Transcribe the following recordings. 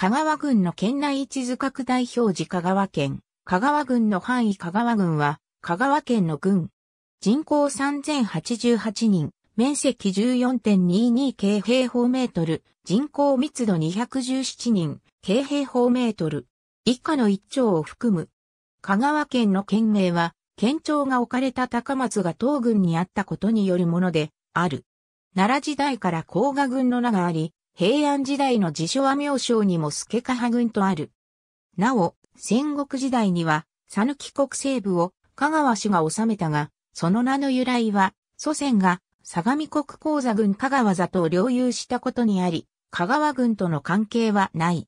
香川郡の県内一図拡大表示香川県、香川郡の範囲香川郡は、香川県の郡。人口3088人、面積14.22京平方メートル、人口密度217人、京平方メートル。以下の一丁を含む。香川県の県名は、県庁が置かれた高松が東軍にあったことによるもので、ある。奈良時代から甲賀軍の名があり、平安時代の辞書は名称にも助川軍とある。なお、戦国時代には、讃岐国西部を香川氏が治めたが、その名の由来は、祖先が相模国鉱座軍香川座と領有したことにあり、香川軍との関係はない。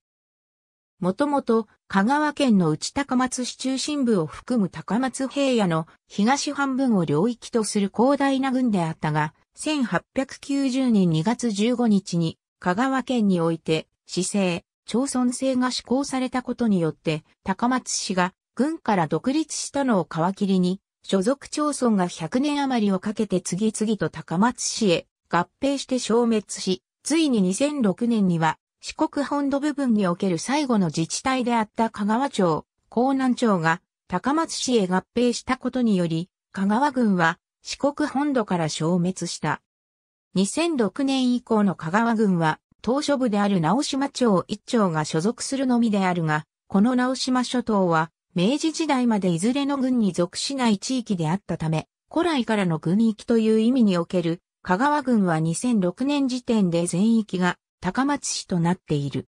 もともと香川県の内高松市中心部を含む高松平野の東半分を領域とする広大な軍であったが、1890年2月15日に香川県において、市政、町村制が施行されたことによって、高松市が軍から独立したのを皮切りに、所属町村が100年余りをかけて次々と高松市へ合併して消滅し、ついに2006年には四国本土部分における最後の自治体であった香川町、江南町が高松市へ合併したことにより、香川軍は四国本土から消滅した。2006年以降の香川軍は島初部である直島町一町が所属するのみであるが、この直島諸島は、明治時代までいずれの軍に属しない地域であったため、古来からの軍域という意味における、香川軍は2006年時点で全域が高松市となっている。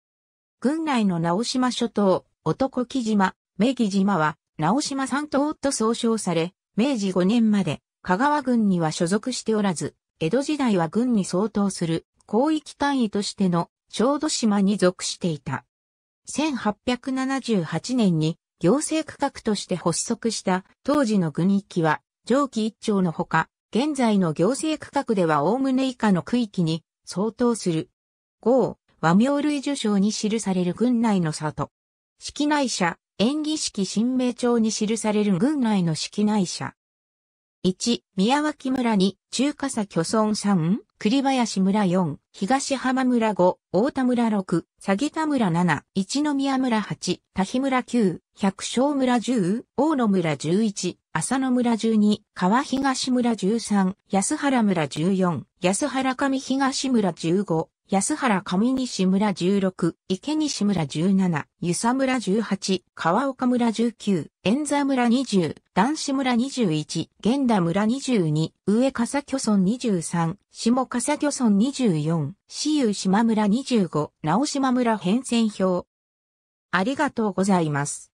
軍内の直島諸島、男木島、明木島は、直島三島と総称され、明治5年まで香川軍には所属しておらず、江戸時代は軍に相当する広域単位としての小豆島に属していた。1878年に行政区画として発足した当時の軍域は上記一丁のほか、現在の行政区画では概ね以下の区域に相当する。豪、和名類受賞に記される軍内の里。式内社、演技式新名帳に記される軍内の式内社。1、宮脇村2、中華佐巨村3、栗林村4、東浜村5、大田村6、佐木田村7、一宮村8、多比村9、百姓村10、大野村11、浅野村12、川東村13、安原村14、安原上東村15、安原上西村16、池西村17、湯佐村18、川岡村19、円座村20、男子村21、源田村22、上笠漁村23、下笠漁村24、私有島村25、直島村変遷表。ありがとうございます。